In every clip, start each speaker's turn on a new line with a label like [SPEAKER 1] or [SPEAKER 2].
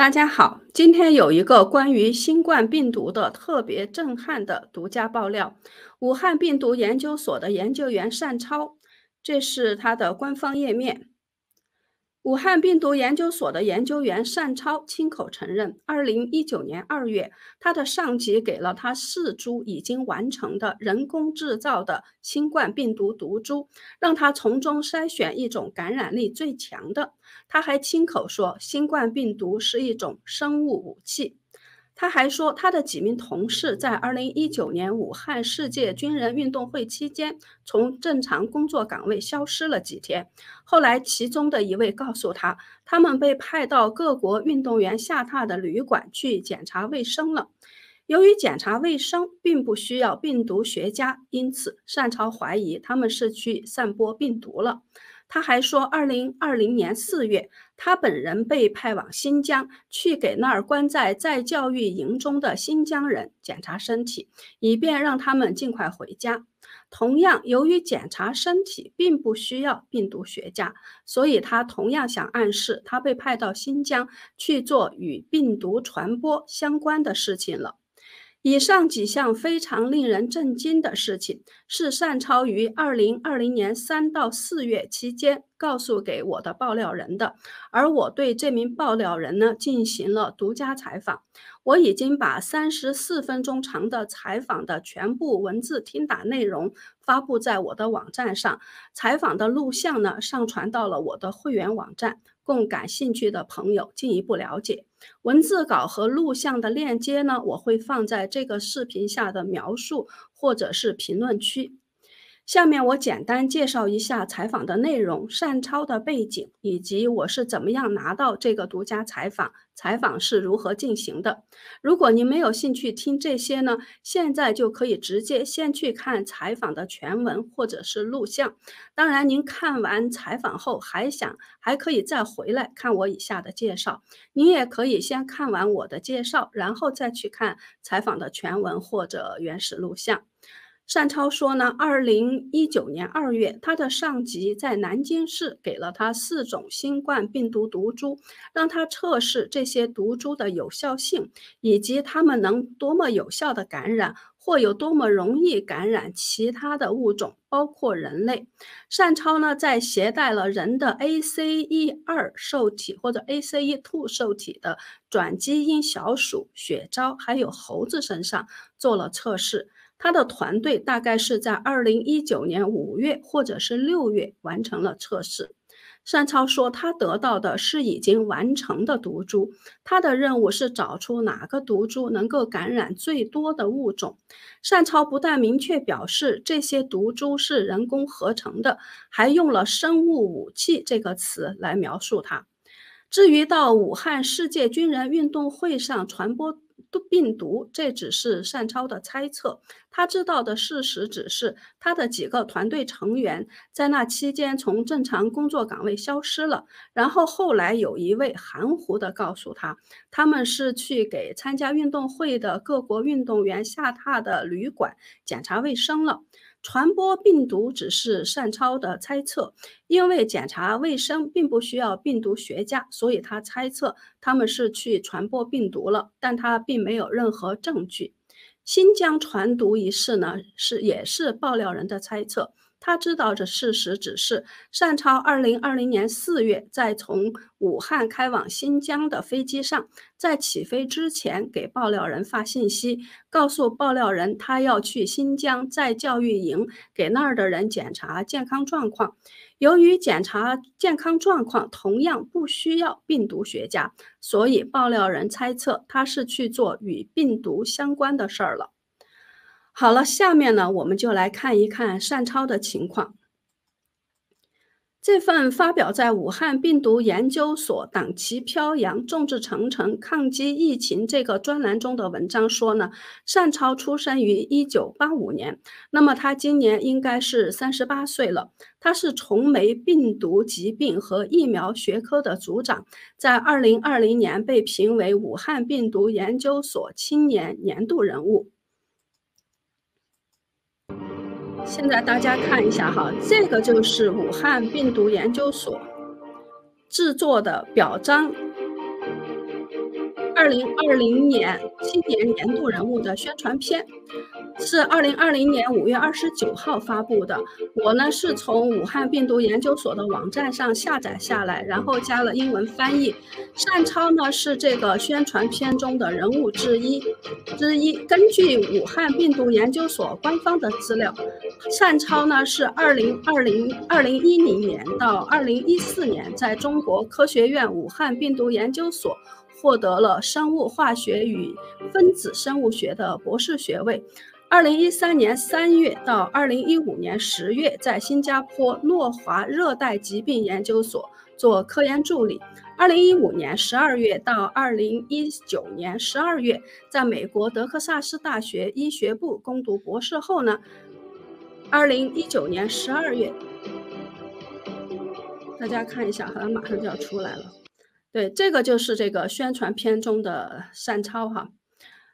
[SPEAKER 1] 大家好，今天有一个关于新冠病毒的特别震撼的独家爆料。武汉病毒研究所的研究员单超，这是他的官方页面。武汉病毒研究所的研究员单超亲口承认，二零一九年二月，他的上级给了他四株已经完成的人工制造的新冠病毒毒株，让他从中筛选一种感染力最强的。他还亲口说，新冠病毒是一种生物武器。他还说，他的几名同事在2019年武汉世界军人运动会期间，从正常工作岗位消失了几天。后来，其中的一位告诉他，他们被派到各国运动员下榻的旅馆去检查卫生了。由于检查卫生并不需要病毒学家，因此单超怀疑他们是去散播病毒了。他还说，二零二零年四月，他本人被派往新疆，去给那儿关在再教育营中的新疆人检查身体，以便让他们尽快回家。同样，由于检查身体并不需要病毒学家，所以他同样想暗示，他被派到新疆去做与病毒传播相关的事情了。以上几项非常令人震惊的事情，是单超于二零二零年三到四月期间告诉给我的爆料人的，而我对这名爆料人呢进行了独家采访，我已经把三十四分钟长的采访的全部文字听打内容。发布在我的网站上，采访的录像呢上传到了我的会员网站，供感兴趣的朋友进一步了解。文字稿和录像的链接呢，我会放在这个视频下的描述或者是评论区。下面我简单介绍一下采访的内容、单超的背景，以及我是怎么样拿到这个独家采访，采访是如何进行的。如果您没有兴趣听这些呢，现在就可以直接先去看采访的全文或者是录像。当然，您看完采访后还想，还可以再回来看我以下的介绍。您也可以先看完我的介绍，然后再去看采访的全文或者原始录像。单超说呢，二零一九年二月，他的上级在南京市给了他四种新冠病毒毒株，让他测试这些毒株的有效性，以及他们能多么有效的感染，或有多么容易感染其他的物种，包括人类。单超呢，在携带了人的 ACE 二受体或者 ACE two 受体的转基因小鼠、雪貂还有猴子身上做了测试。他的团队大概是在二零一九年五月或者是六月完成了测试。单超说，他得到的是已经完成的毒株。他的任务是找出哪个毒株能够感染最多的物种。单超不但明确表示这些毒株是人工合成的，还用了“生物武器”这个词来描述它。至于到武汉世界军人运动会上传播。病毒，这只是单超的猜测。他知道的事实只是，他的几个团队成员在那期间从正常工作岗位消失了。然后后来有一位含糊的告诉他，他们是去给参加运动会的各国运动员下榻的旅馆检查卫生了。传播病毒只是善超的猜测，因为检查卫生并不需要病毒学家，所以他猜测他们是去传播病毒了，但他并没有任何证据。新疆传毒一事呢，是也是爆料人的猜测。他知道这事实只是单超二零二零年四月在从武汉开往新疆的飞机上，在起飞之前给爆料人发信息，告诉爆料人他要去新疆在教育营给那儿的人检查健康状况。由于检查健康状况同样不需要病毒学家，所以爆料人猜测他是去做与病毒相关的事儿了。好了，下面呢，我们就来看一看单超的情况。这份发表在《武汉病毒研究所党旗飘扬，众志成城抗击疫情》这个专栏中的文章说呢，单超出生于一九八五年，那么他今年应该是三十八岁了。他是重梅病毒疾病和疫苗学科的组长，在二零二零年被评为武汉病毒研究所青年年度人物。现在大家看一下哈，这个就是武汉病毒研究所制作的表彰二零二零年青年年度人物的宣传片。是二零二零年五月二十九号发布的。我呢是从武汉病毒研究所的网站上下载下来，然后加了英文翻译。单超呢是这个宣传片中的人物之一之一。根据武汉病毒研究所官方的资料，单超呢是二零二零二零一零年到二零一四年在中国科学院武汉病毒研究所获得了生物化学与分子生物学的博士学位。二零一三年三月到二零一五年十月，在新加坡诺华热带疾病研究所做科研助理。二零一五年十二月到二零一九年十二月，在美国德克萨斯大学医学部攻读博士后呢。二零一九年十二月，大家看一下，好像马上就要出来了。对，这个就是这个宣传片中的山超哈。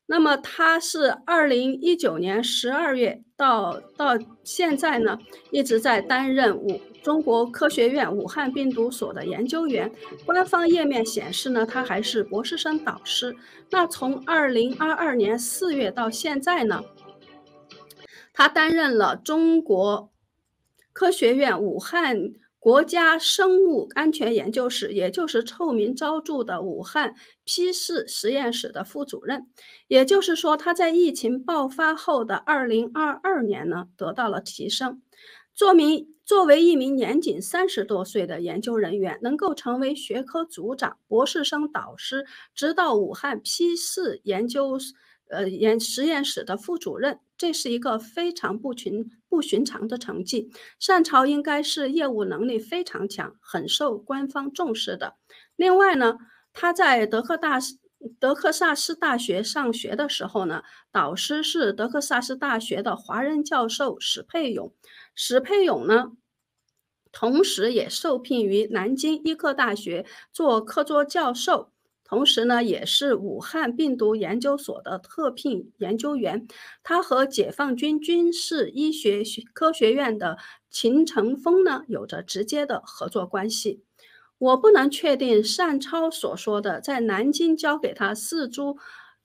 [SPEAKER 1] 那么他是二零一九年十二月到到现在呢，一直在担任武中国科学院武汉病毒所的研究员。官方页面显示呢，他还是博士生导师。那从二零二二年四月到现在呢，他担任了中国科学院武汉。国家生物安全研究室，也就是臭名昭著的武汉 P 四实验室的副主任，也就是说，他在疫情爆发后的二零二二年呢，得到了提升。作名作为一名年仅三十多岁的研究人员，能够成为学科组长、博士生导师，直到武汉 P 四研究呃研实验室的副主任。这是一个非常不群不寻常的成绩。善超应该是业务能力非常强，很受官方重视的。另外呢，他在德克大德克萨斯大学上学的时候呢，导师是德克萨斯大学的华人教授史佩勇。史佩勇呢，同时也受聘于南京医科大学做客座教授。同时呢，也是武汉病毒研究所的特聘研究员，他和解放军军事医学科学院的秦成峰呢，有着直接的合作关系。我不能确定单超所说的在南京交给他四株。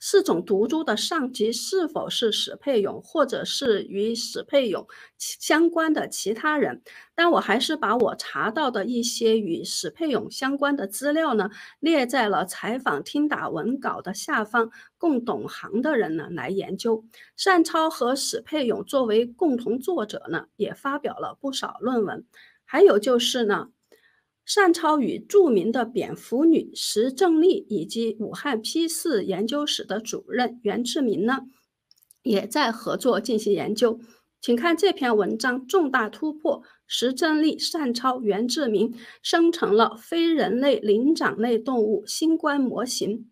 [SPEAKER 1] 四种毒株的上级是否是史佩勇，或者是与史佩勇相关的其他人？但我还是把我查到的一些与史佩勇相关的资料呢，列在了采访听打文稿的下方，供懂行的人呢来研究。单超和史佩勇作为共同作者呢，也发表了不少论文。还有就是呢。单超与著名的蝙蝠女石正丽以及武汉 P 四研究室的主任袁志明呢，也在合作进行研究。请看这篇文章：重大突破，石正丽、单超、袁志明生成了非人类灵长类动物新冠模型。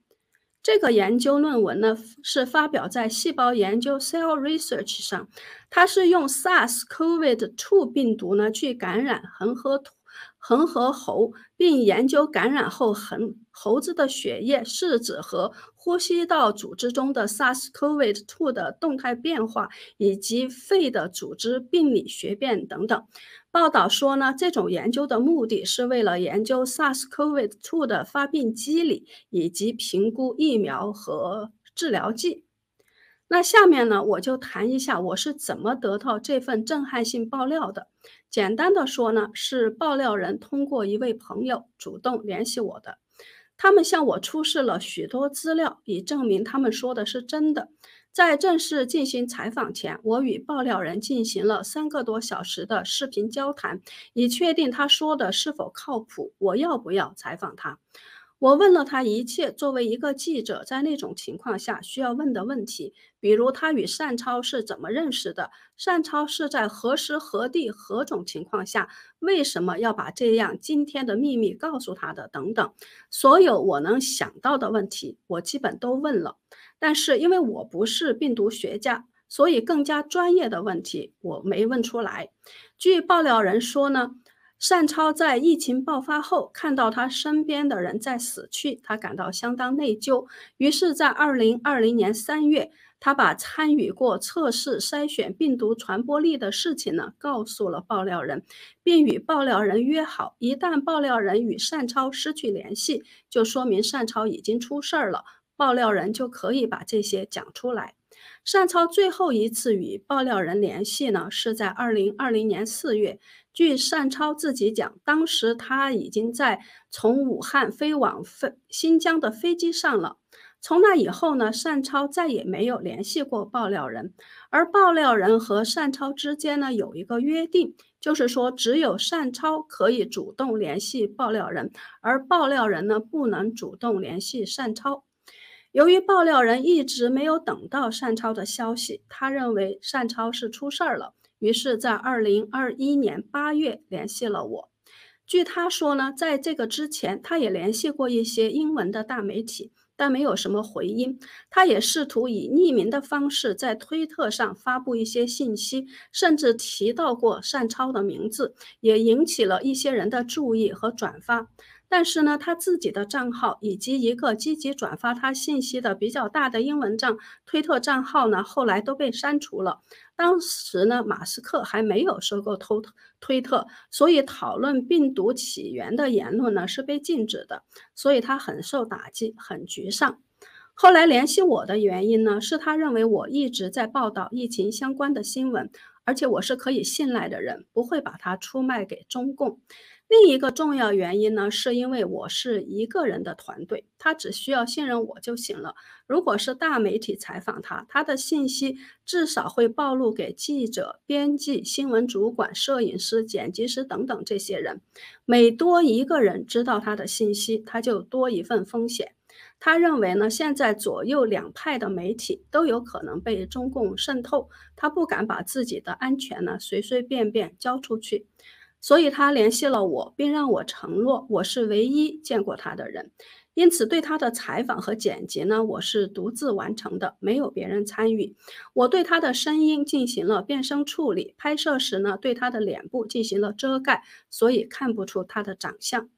[SPEAKER 1] 这个研究论文呢，是发表在《细胞研究 Cell Research》上。它是用 SARS-CoV-2 病毒呢去感染恒河豚。恒河猴，并研究感染后恒猴子的血液、试纸和呼吸道组织中的 SARS-CoV-2 的动态变化，以及肺的组织病理学变等等。报道说呢，这种研究的目的是为了研究 SARS-CoV-2 的发病机理，以及评估疫苗和治疗剂。那下面呢，我就谈一下我是怎么得到这份震撼性爆料的。简单的说呢，是爆料人通过一位朋友主动联系我的，他们向我出示了许多资料，以证明他们说的是真的。在正式进行采访前，我与爆料人进行了三个多小时的视频交谈，以确定他说的是否靠谱，我要不要采访他。我问了他一切，作为一个记者在那种情况下需要问的问题，比如他与单超是怎么认识的，单超是在何时何地何种情况下，为什么要把这样今天的秘密告诉他的等等，所有我能想到的问题，我基本都问了。但是因为我不是病毒学家，所以更加专业的问题我没问出来。据爆料人说呢。单超在疫情爆发后，看到他身边的人在死去，他感到相当内疚。于是，在二零二零年三月，他把参与过测试筛选病毒传播力的事情呢告诉了爆料人，并与爆料人约好，一旦爆料人与单超失去联系，就说明单超已经出事儿了，爆料人就可以把这些讲出来。单超最后一次与爆料人联系呢，是在二零二零年四月。据单超自己讲，当时他已经在从武汉飞往飞新疆的飞机上了。从那以后呢，单超再也没有联系过爆料人，而爆料人和单超之间呢有一个约定，就是说只有单超可以主动联系爆料人，而爆料人呢不能主动联系单超。由于爆料人一直没有等到单超的消息，他认为单超是出事儿了。于是，在二零二一年八月联系了我。据他说呢，在这个之前，他也联系过一些英文的大媒体，但没有什么回音。他也试图以匿名的方式在推特上发布一些信息，甚至提到过单超的名字，也引起了一些人的注意和转发。但是呢，他自己的账号以及一个积极转发他信息的比较大的英文账推特账号呢，后来都被删除了。当时呢，马斯克还没有收购推特，推特，所以讨论病毒起源的言论呢是被禁止的，所以他很受打击，很沮丧。后来联系我的原因呢，是他认为我一直在报道疫情相关的新闻，而且我是可以信赖的人，不会把他出卖给中共。另一个重要原因呢，是因为我是一个人的团队，他只需要信任我就行了。如果是大媒体采访他，他的信息至少会暴露给记者、编辑、新闻主管、摄影师、剪辑师等等这些人，每多一个人知道他的信息，他就多一份风险。他认为呢，现在左右两派的媒体都有可能被中共渗透，他不敢把自己的安全呢随随便便交出去。所以他联系了我，并让我承诺我是唯一见过他的人，因此对他的采访和剪辑呢，我是独自完成的，没有别人参与。我对他的声音进行了变声处理，拍摄时呢，对他的脸部进行了遮盖，所以看不出他的长相。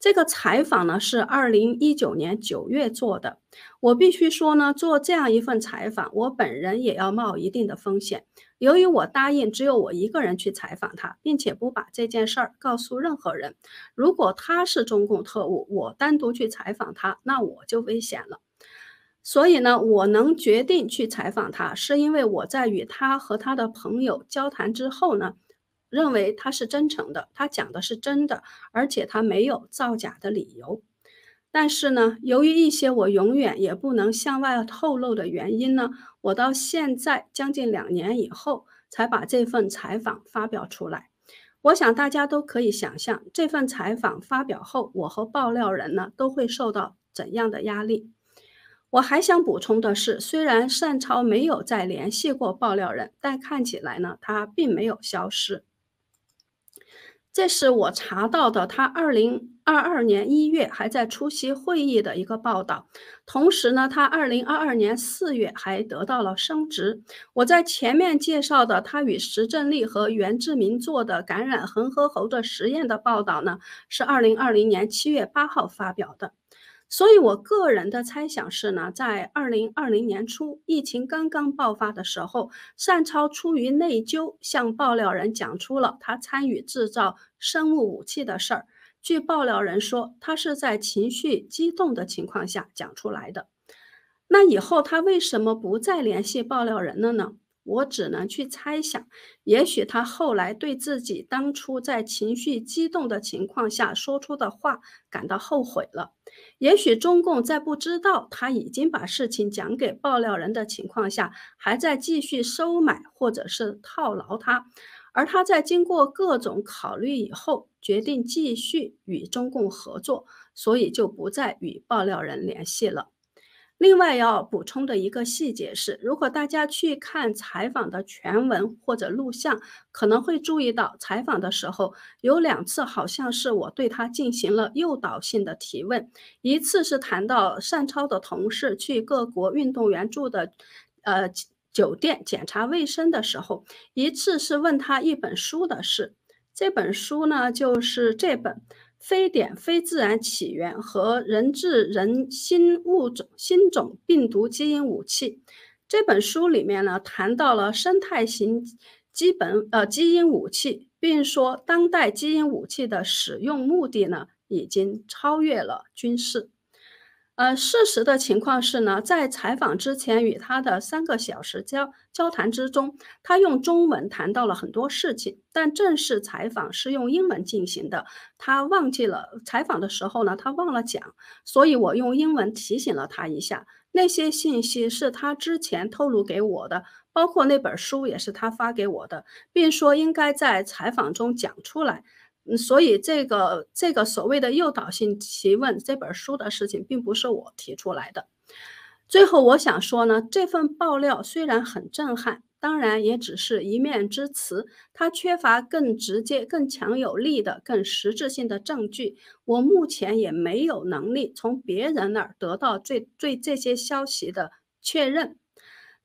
[SPEAKER 1] 这个采访呢，是二零一九年九月做的。我必须说呢，做这样一份采访，我本人也要冒一定的风险。由于我答应只有我一个人去采访他，并且不把这件事儿告诉任何人。如果他是中共特务，我单独去采访他，那我就危险了。所以呢，我能决定去采访他，是因为我在与他和他的朋友交谈之后呢，认为他是真诚的，他讲的是真的，而且他没有造假的理由。但是呢，由于一些我永远也不能向外透露的原因呢，我到现在将近两年以后才把这份采访发表出来。我想大家都可以想象，这份采访发表后，我和爆料人呢都会受到怎样的压力。我还想补充的是，虽然单超没有再联系过爆料人，但看起来呢，他并没有消失。这是我查到的，他二零。二二年一月还在出席会议的一个报道，同时呢，他二零二二年四月还得到了升职。我在前面介绍的他与石正丽和袁志明做的感染恒河猴的实验的报道呢，是二零二零年七月八号发表的。所以，我个人的猜想是呢，在二零二零年初疫情刚刚爆发的时候，单超出于内疚，向爆料人讲出了他参与制造生物武器的事儿。据爆料人说，他是在情绪激动的情况下讲出来的。那以后他为什么不再联系爆料人了呢？我只能去猜想，也许他后来对自己当初在情绪激动的情况下说出的话感到后悔了。也许中共在不知道他已经把事情讲给爆料人的情况下，还在继续收买或者是套牢他。而他在经过各种考虑以后，决定继续与中共合作，所以就不再与爆料人联系了。另外要补充的一个细节是，如果大家去看采访的全文或者录像，可能会注意到采访的时候有两次，好像是我对他进行了诱导性的提问，一次是谈到善超的同事去各国运动援助的，呃。酒店检查卫生的时候，一次是问他一本书的事。这本书呢，就是这本《非典非自然起源和人治人心物种新种病毒基因武器》。这本书里面呢，谈到了生态型基本呃基因武器，并说当代基因武器的使用目的呢，已经超越了军事。呃，事实的情况是呢，在采访之前与他的三个小时交交谈之中，他用中文谈到了很多事情，但正式采访是用英文进行的。他忘记了采访的时候呢，他忘了讲，所以我用英文提醒了他一下。那些信息是他之前透露给我的，包括那本书也是他发给我的，并说应该在采访中讲出来。所以，这个这个所谓的诱导性提问，这本书的事情，并不是我提出来的。最后，我想说呢，这份爆料虽然很震撼，当然也只是一面之词，它缺乏更直接、更强有力的、更实质性的证据。我目前也没有能力从别人那儿得到最最这些消息的确认。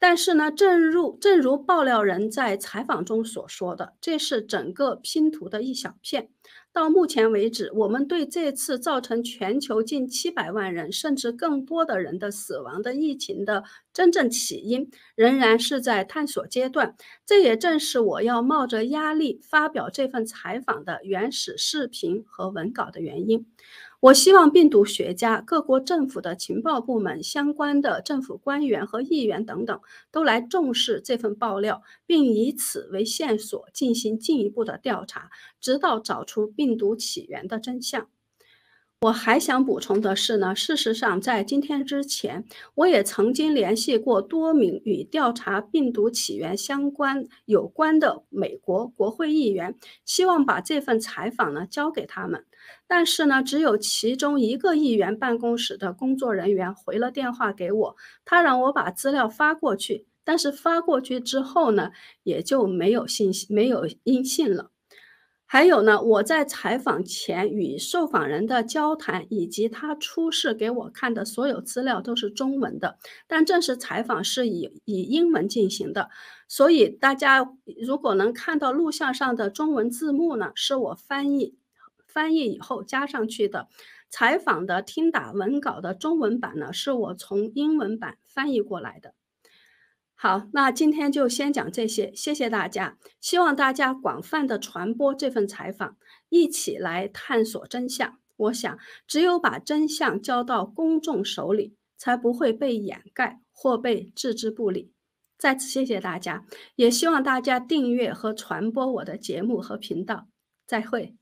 [SPEAKER 1] 但是呢，正如正如爆料人在采访中所说的，这是整个拼图的一小片。到目前为止，我们对这次造成全球近七百万人甚至更多的人的死亡的疫情的真正起因，仍然是在探索阶段。这也正是我要冒着压力发表这份采访的原始视频和文稿的原因。我希望病毒学家、各国政府的情报部门、相关的政府官员和议员等等，都来重视这份爆料，并以此为线索进行进一步的调查，直到找出病毒起源的真相。我还想补充的是呢，事实上，在今天之前，我也曾经联系过多名与调查病毒起源相关有关的美国国会议员，希望把这份采访呢交给他们。但是呢，只有其中一个议员办公室的工作人员回了电话给我，他让我把资料发过去。但是发过去之后呢，也就没有信息，没有音信了。还有呢，我在采访前与受访人的交谈，以及他出示给我看的所有资料都是中文的，但正式采访是以以英文进行的。所以大家如果能看到录像上的中文字幕呢，是我翻译翻译以后加上去的。采访的听打文稿的中文版呢，是我从英文版翻译过来的。好，那今天就先讲这些，谢谢大家。希望大家广泛的传播这份采访，一起来探索真相。我想，只有把真相交到公众手里，才不会被掩盖或被置之不理。再次谢谢大家，也希望大家订阅和传播我的节目和频道。再会。